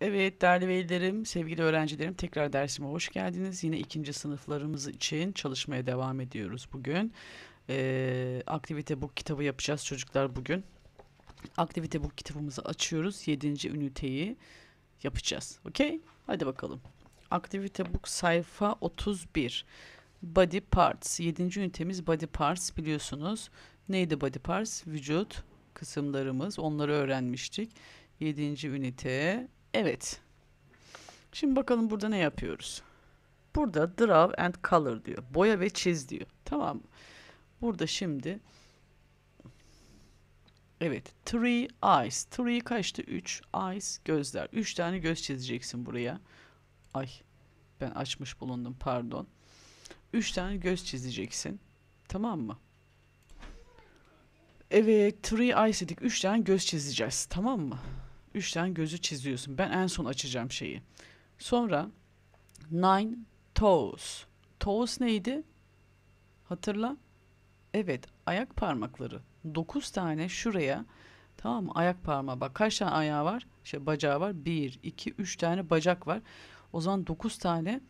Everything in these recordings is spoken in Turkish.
Evet değerli velilerim, sevgili öğrencilerim tekrar dersime hoş geldiniz. Yine ikinci sınıflarımız için çalışmaya devam ediyoruz bugün. Ee, aktivite bu kitabı yapacağız çocuklar bugün. Aktivite bu kitabımızı açıyoruz. Yedinci üniteyi yapacağız. Okey? Hadi bakalım. Aktivite bu sayfa 31. Body parts. Yedinci ünitemiz body parts biliyorsunuz. Neydi body parts? Vücut kısımlarımız. Onları öğrenmiştik. Yedinci ünite Evet. Şimdi bakalım burada ne yapıyoruz. Burada draw and color diyor. Boya ve çiz diyor. Tamam Burada şimdi Evet. Three eyes. Three kaçtı? Üç. Eyes. Gözler. Üç tane göz çizeceksin buraya. Ay. Ben açmış bulundum. Pardon. Üç tane göz çizeceksin. Tamam mı? Evet. Three eyes dedik. Üç tane göz çizeceğiz. Tamam mı? 3 tane gözü çiziyorsun. Ben en son açacağım şeyi. Sonra nine toes. Toes neydi? Hatırla. Evet ayak parmakları. 9 tane şuraya tamam mı? Ayak parmağı bak kaç tane ayağı var? İşte bacağı var. 1, 2, 3 tane bacak var. O zaman 9 tane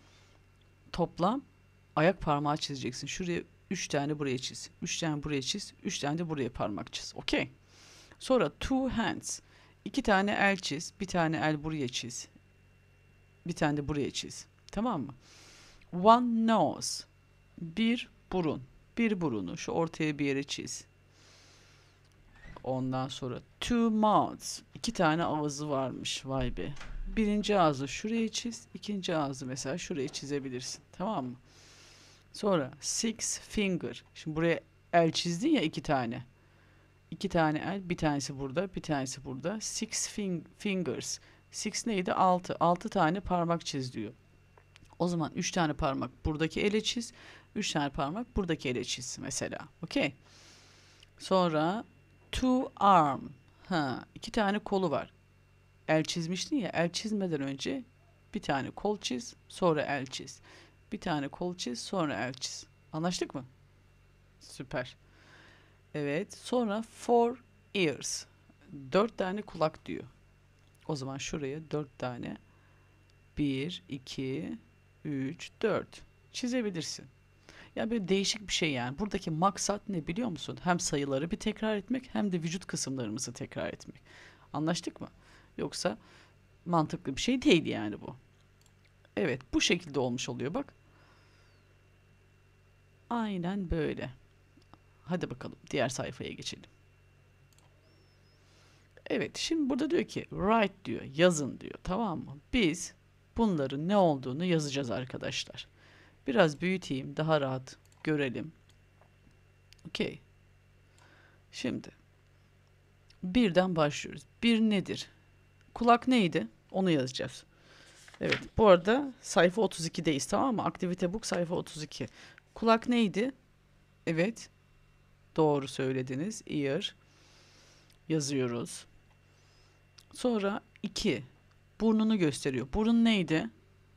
toplam ayak parmağı çizeceksin. Şuraya 3 tane buraya çiz. 3 tane buraya çiz. 3 tane de buraya parmak çiz. Okey. Sonra two hands. İki tane el çiz. Bir tane el buraya çiz. Bir tane de buraya çiz. Tamam mı? One nose. Bir burun. Bir burunu şu ortaya bir yere çiz. Ondan sonra two mouths. iki tane ağzı varmış. Vay be. Birinci ağzı şuraya çiz. ikinci ağzı mesela şuraya çizebilirsin. Tamam mı? Sonra six finger. Şimdi buraya el çizdin ya iki tane iki tane el, bir tanesi burada, bir tanesi burada. Six fingers. Six neydi? Altı. Altı tane parmak çiz diyor. O zaman üç tane parmak buradaki ele çiz. Üç tane parmak buradaki ele çiz mesela. Okey. Sonra two arm. Ha, iki tane kolu var. El çizmiştin ya. El çizmeden önce bir tane kol çiz, sonra el çiz. Bir tane kol çiz, sonra el çiz. Anlaştık mı? Süper. Evet. Sonra four ears. Dört tane kulak diyor. O zaman şuraya dört tane. Bir, iki, üç, dört. Çizebilirsin. Ya bir değişik bir şey yani. Buradaki maksat ne biliyor musun? Hem sayıları bir tekrar etmek hem de vücut kısımlarımızı tekrar etmek. Anlaştık mı? Yoksa mantıklı bir şey değil yani bu. Evet bu şekilde olmuş oluyor bak. Aynen böyle. Hadi bakalım diğer sayfaya geçelim. Evet şimdi burada diyor ki write diyor yazın diyor tamam mı? Biz bunların ne olduğunu yazacağız arkadaşlar. Biraz büyüteyim daha rahat görelim. Okey. Şimdi birden başlıyoruz. Bir nedir? Kulak neydi? Onu yazacağız. Evet bu arada sayfa 32'deyiz tamam mı? Activity book sayfa 32. Kulak neydi? Evet. Doğru söylediniz. Ear yazıyoruz. Sonra 2 burnunu gösteriyor. Burun neydi?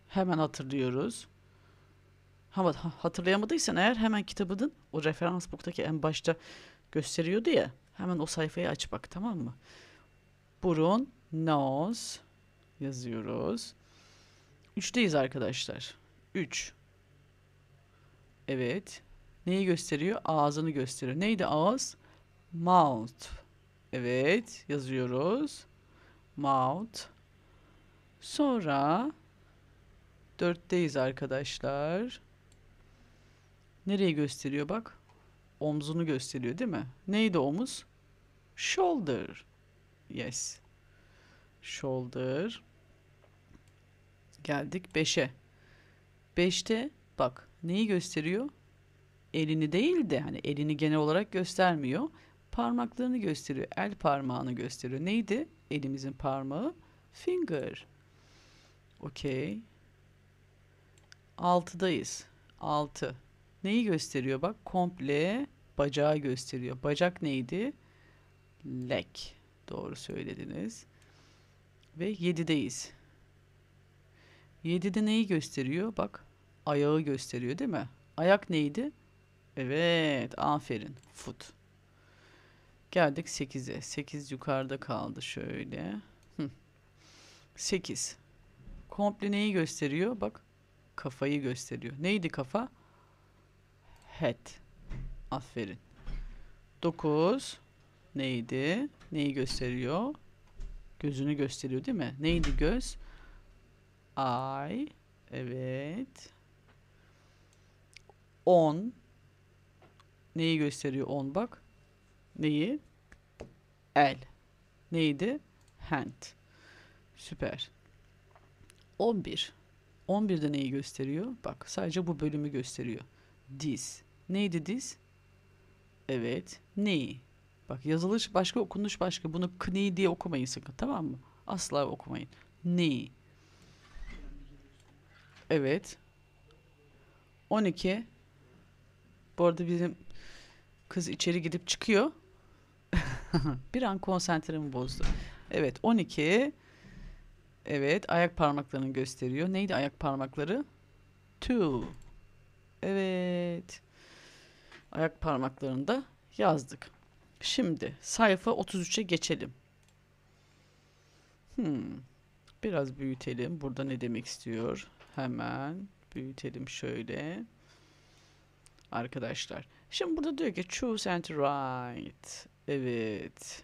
Hemen hatırlıyoruz. Ama hatırlayamadıysan eğer hemen kitabının o referans book'taki en başta gösteriyordu ya. Hemen o sayfayı aç bak tamam mı? Burun, nose yazıyoruz. Üçteyiz arkadaşlar. Üç. Evet neyi gösteriyor? Ağzını gösteriyor. Neydi ağız? Mouth. Evet yazıyoruz. Mouth. Sonra dörtteyiz arkadaşlar. Nereyi gösteriyor bak? Omzunu gösteriyor değil mi? Neydi omuz? Shoulder. Yes. Shoulder. Geldik beşe. Beşte bak neyi gösteriyor? elini değil de hani elini genel olarak göstermiyor. Parmaklarını gösteriyor. El parmağını gösteriyor. Neydi elimizin parmağı? Finger. Okey. Altıdayız. Altı. Neyi gösteriyor? Bak komple bacağı gösteriyor. Bacak neydi? Leg. Doğru söylediniz. Ve 7'deyiz. 7'de neyi gösteriyor? Bak ayağı gösteriyor değil mi? Ayak neydi? Evet aferin foot. Geldik 8'e. 8 yukarıda kaldı şöyle. Hı. 8. Komple neyi gösteriyor? Bak kafayı gösteriyor. Neydi kafa? Head. Aferin. 9 neydi? Neyi gösteriyor? Gözünü gösteriyor değil mi? Neydi göz? Eye. Evet. 10 neyi gösteriyor 10 bak. Neyi? El. Neydi? Hand. Süper. 11. 11'de neyi gösteriyor? Bak sadece bu bölümü gösteriyor. Diz. Neydi diz? Evet. Neyi? Bak yazılış başka okunuş başka. Bunu kni diye okumayın sakın tamam mı? Asla okumayın. Neyi? Evet. 12. Bu arada bizim Kız içeri gidip çıkıyor. bir an konsantremi bozdu. Evet 12. Evet ayak parmaklarını gösteriyor. Neydi ayak parmakları? Two. Evet. Ayak parmaklarını da yazdık. Şimdi sayfa 33'e geçelim. Hmm. Biraz büyütelim. Burada ne demek istiyor? Hemen büyütelim şöyle. Arkadaşlar Şimdi burada diyor ki choose and write. Evet.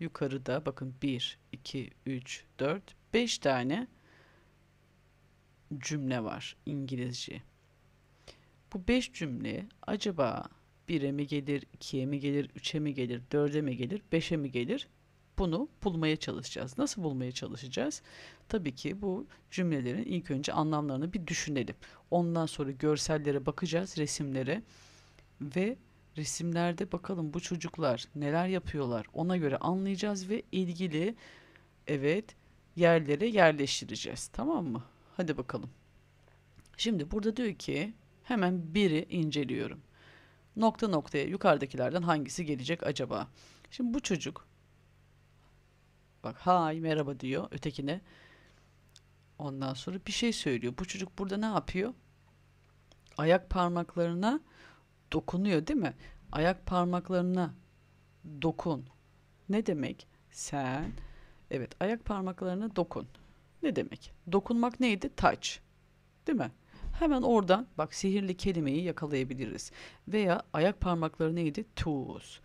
Yukarıda bakın 1, 2, 3, 4, 5 tane cümle var İngilizce. Bu 5 cümle acaba 1'e mi gelir, 2'ye mi gelir, 3'e mi gelir, 4'e mi gelir, 5'e mi gelir? Bunu bulmaya çalışacağız. Nasıl bulmaya çalışacağız? Tabii ki bu cümlelerin ilk önce anlamlarını bir düşünelim. Ondan sonra görsellere bakacağız, resimlere ve resimlerde bakalım bu çocuklar neler yapıyorlar ona göre anlayacağız ve ilgili evet yerlere yerleştireceğiz tamam mı? Hadi bakalım. Şimdi burada diyor ki hemen biri inceliyorum. Nokta noktaya yukarıdakilerden hangisi gelecek acaba? Şimdi bu çocuk bak hay merhaba diyor ötekine. Ondan sonra bir şey söylüyor. Bu çocuk burada ne yapıyor? Ayak parmaklarına dokunuyor değil mi? Ayak parmaklarına dokun. Ne demek? Sen evet ayak parmaklarına dokun. Ne demek? Dokunmak neydi? Touch. Değil mi? Hemen oradan bak sihirli kelimeyi yakalayabiliriz. Veya ayak parmakları neydi? Toes.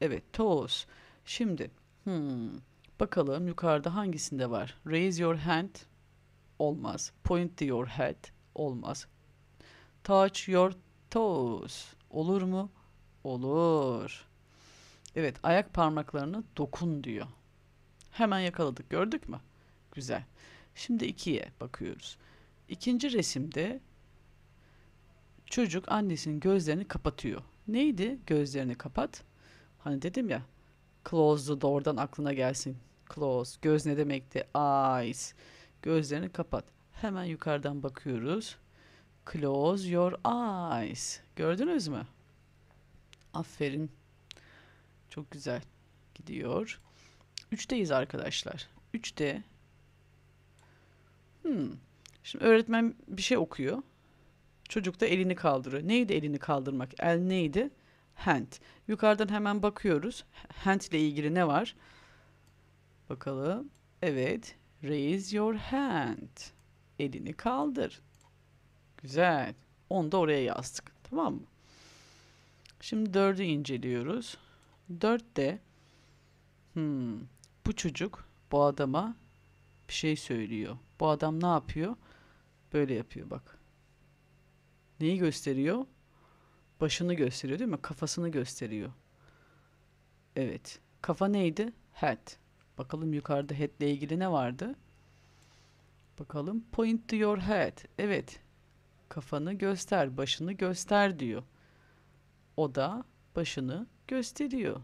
Evet toes. Şimdi hmm, bakalım yukarıda hangisinde var? Raise your hand olmaz. Point to your head olmaz. Touch your toes. Olur mu? Olur. Evet ayak parmaklarını dokun diyor. Hemen yakaladık gördük mü? Güzel. Şimdi ikiye bakıyoruz. İkinci resimde çocuk annesinin gözlerini kapatıyor. Neydi gözlerini kapat? Hani dedim ya close'du da oradan aklına gelsin. Close göz ne demekti? Eyes. Gözlerini kapat. Hemen yukarıdan bakıyoruz. Close your eyes. Gördünüz mü? Aferin. Çok güzel gidiyor. Üçteyiz arkadaşlar. Üçte. Hmm. Şimdi öğretmen bir şey okuyor. Çocuk da elini kaldırıyor. Neydi elini kaldırmak? El neydi? Hand. Yukarıdan hemen bakıyoruz. Hand ile ilgili ne var? Bakalım. Evet. Raise your hand. Elini kaldır. Güzel. Onu da oraya yazdık. Tamam mı? Şimdi dördü inceliyoruz. 4'te hmm, bu çocuk bu adama bir şey söylüyor. Bu adam ne yapıyor? Böyle yapıyor bak. Neyi gösteriyor? Başını gösteriyor değil mi? Kafasını gösteriyor. Evet. Kafa neydi? Head. Bakalım yukarıda head ile ilgili ne vardı? Bakalım. Point to your head. Evet kafanı göster, başını göster diyor. O da başını gösteriyor.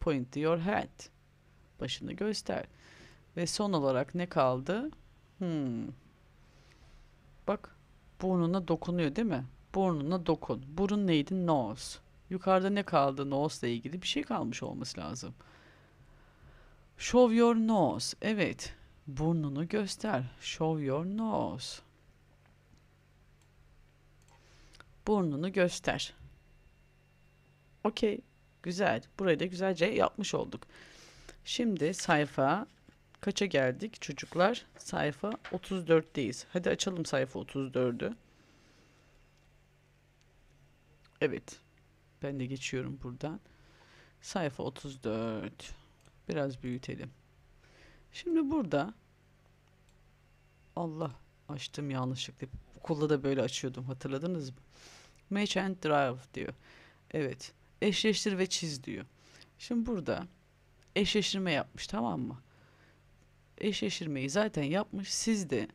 Point to your head. Başını göster. Ve son olarak ne kaldı? Hmm. Bak burnuna dokunuyor değil mi? Burnuna dokun. Burun neydi? Nose. Yukarıda ne kaldı? Nose ile ilgili bir şey kalmış olması lazım. Show your nose. Evet. Burnunu göster. Show your nose. burnunu göster. Okey. Güzel. Burayı da güzelce yapmış olduk. Şimdi sayfa kaça geldik çocuklar? Sayfa 34'teyiz. Hadi açalım sayfa 34'ü. Evet. Ben de geçiyorum buradan. Sayfa 34. Biraz büyütelim. Şimdi burada Allah açtım yanlışlıkla. Okulda da böyle açıyordum. Hatırladınız mı? Match and drive diyor. Evet. Eşleştir ve çiz diyor. Şimdi burada eşleştirme yapmış tamam mı? Eşleştirmeyi zaten yapmış. Siz de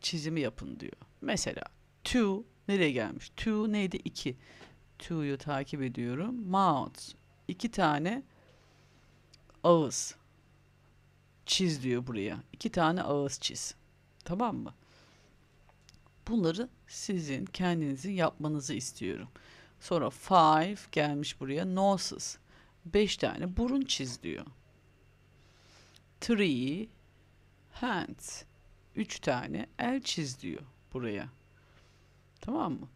çizimi yapın diyor. Mesela two nereye gelmiş? Two neydi? İki. Two'yu takip ediyorum. Mount. İki tane ağız. Çiz diyor buraya. İki tane ağız çiz. Tamam mı? Bunları sizin kendinizin yapmanızı istiyorum. Sonra five gelmiş buraya noses. Beş tane burun çiz diyor. Three hands. Üç tane el çiz diyor buraya. Tamam mı?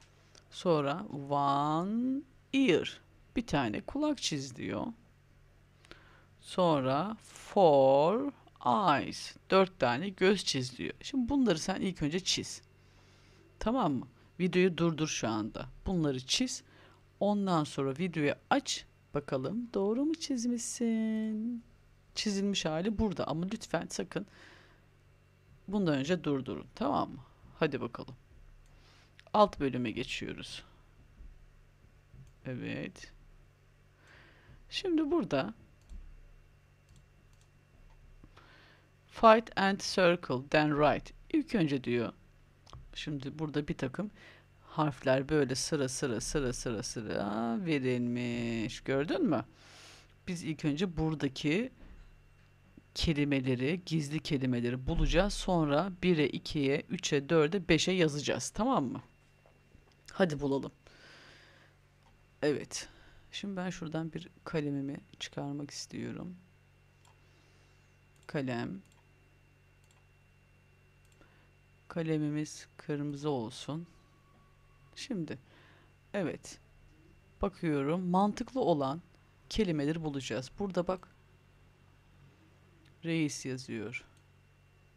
Sonra one ear. Bir tane kulak çiz diyor. Sonra four eyes. Dört tane göz çiz diyor. Şimdi bunları sen ilk önce çiz. Tamam mı? Videoyu durdur şu anda. Bunları çiz. Ondan sonra videoyu aç. Bakalım doğru mu çizmişsin? Çizilmiş hali burada ama lütfen sakın bundan önce durdurun. Tamam mı? Hadi bakalım. Alt bölüme geçiyoruz. Evet. Şimdi burada Fight and circle then right. İlk önce diyor Şimdi burada bir takım harfler böyle sıra sıra sıra sıra sıra verilmiş. Gördün mü? Biz ilk önce buradaki kelimeleri, gizli kelimeleri bulacağız. Sonra 1'e, 2'ye, 3'e, 4'e, 5'e yazacağız. Tamam mı? Hadi bulalım. Evet. Şimdi ben şuradan bir kalemimi çıkarmak istiyorum. Kalem. Kalemimiz kırmızı olsun. Şimdi evet bakıyorum mantıklı olan kelimeleri bulacağız. Burada bak reis yazıyor.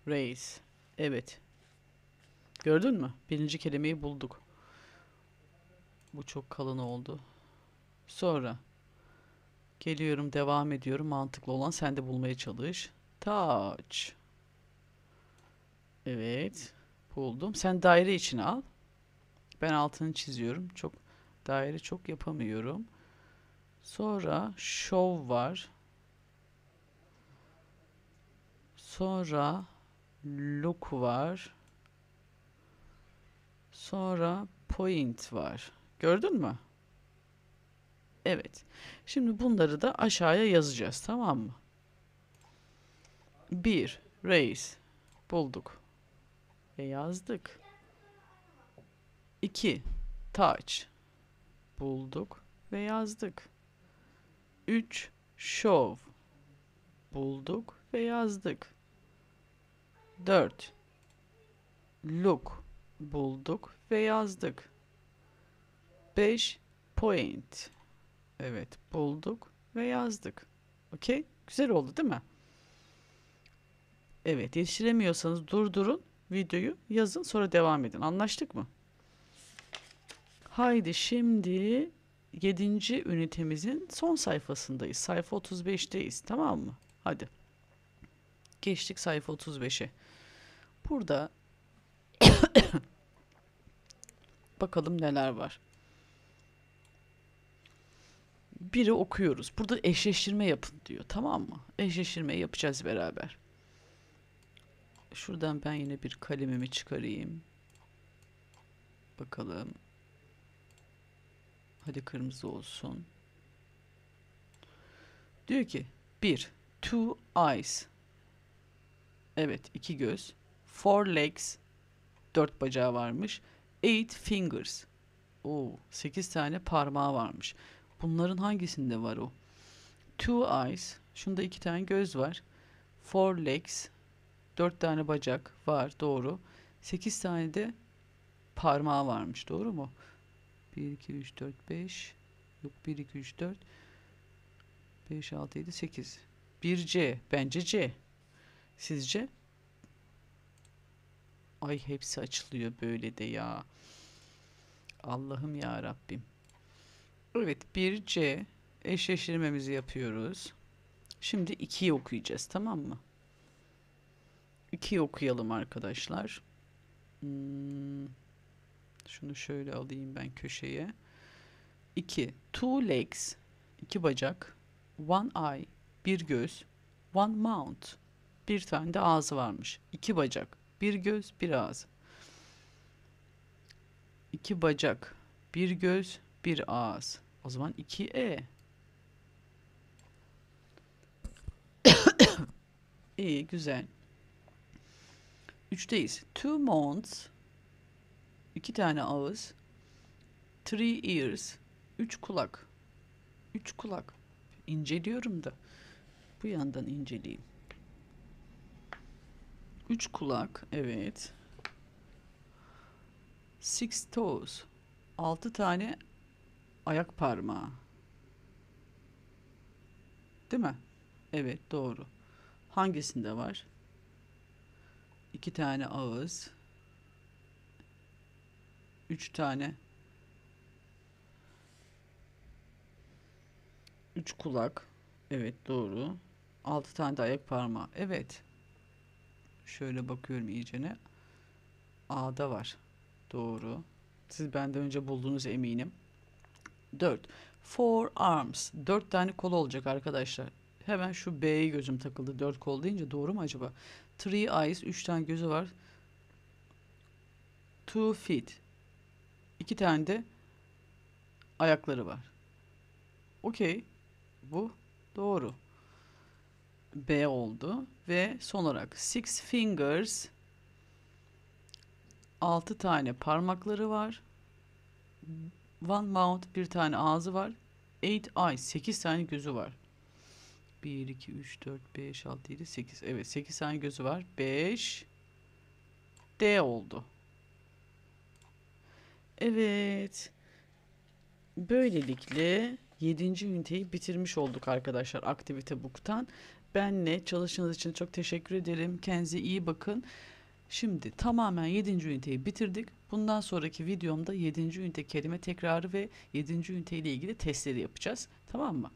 Reis. Evet. Gördün mü? Birinci kelimeyi bulduk. Bu çok kalın oldu. Sonra geliyorum devam ediyorum. Mantıklı olan sen de bulmaya çalış. Touch. Evet. Buldum. Sen daire içine al. Ben altını çiziyorum. Çok daire çok yapamıyorum. Sonra show var. Sonra look var. Sonra point var. Gördün mü? Evet. Şimdi bunları da aşağıya yazacağız. Tamam mı? 1. Raise. Bulduk. Ve yazdık. 2. Touch. Bulduk ve yazdık. 3. Show. Bulduk ve yazdık. 4. Look. Bulduk ve yazdık. 5. Point. Evet bulduk ve yazdık. Okey. Güzel oldu değil mi? Evet yetiştiremiyorsanız durdurun videoyu yazın sonra devam edin. Anlaştık mı? Haydi şimdi 7. ünitemizin son sayfasındayız. Sayfa 35'teyiz tamam mı? Hadi. Geçtik sayfa 35'e. Burada bakalım neler var. Biri okuyoruz. Burada eşleştirme yapın diyor. Tamam mı? Eşleştirmeyi yapacağız beraber. Şuradan ben yine bir kalemimi çıkarayım. Bakalım. Hadi kırmızı olsun. Diyor ki bir, Two eyes. Evet iki göz. Four legs. Dört bacağı varmış. Eight fingers. Oo, sekiz tane parmağı varmış. Bunların hangisinde var o? Two eyes. Şunda iki tane göz var. Four legs. Dört tane bacak var doğru. Sekiz tane de parmağı varmış doğru mu? 1 2 3 4 5 yok 1 2 3 4 5 6 7 8 1C bence C. Sizce? Ay hepsi açılıyor böyle de ya. Allah'ım ya Rabbim. Evet 1C eşleştirmemizi yapıyoruz. Şimdi 2'yi okuyacağız tamam mı? 2 okuyalım arkadaşlar. Hmm, şunu şöyle alayım ben köşeye. 2. Two legs. iki bacak. One eye. Bir göz. One mouth. Bir tane de ağzı varmış. İki bacak. Bir göz. Bir ağız. İki bacak. Bir göz. Bir ağız. O zaman 2E. İyi güzel. Üçteyiz. Two months. iki tane ağız. Three ears. Üç kulak. Üç kulak. İnceliyorum da. Bu yandan inceleyeyim. Üç kulak. Evet. Six toes. Altı tane ayak parmağı. Değil mi? Evet doğru. Hangisinde var? iki tane ağız, üç tane, üç kulak, evet doğru, altı tane de ayak parmağı, evet. Şöyle bakıyorum iyicene. A'da var. Doğru. Siz benden önce bulduğunuz eminim. Dört, Four arms. dört tane kol olacak arkadaşlar hemen şu B'ye gözüm takıldı. Dört kol deyince doğru mu acaba? Three eyes. Üç tane gözü var. Two feet. İki tane de ayakları var. Okey. Bu doğru. B oldu. Ve son olarak six fingers. Altı tane parmakları var. One mouth bir tane ağzı var. Eight eyes. Sekiz tane gözü var. 1, 2, 3, 4, 5, 6, 7, 8. Evet 8 tane gözü var. 5 D oldu. Evet. Böylelikle 7. üniteyi bitirmiş olduk arkadaşlar aktivite book'tan. Benle çalıştığınız için çok teşekkür ederim. Kendinize iyi bakın. Şimdi tamamen 7. üniteyi bitirdik. Bundan sonraki videomda 7. ünite kelime tekrarı ve 7. ünite ile ilgili testleri yapacağız. Tamam mı?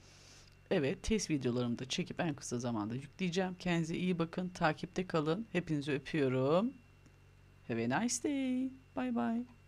Evet test videolarımı da çekip en kısa zamanda yükleyeceğim. Kendinize iyi bakın. Takipte kalın. Hepinizi öpüyorum. Have a nice day. Bye bye.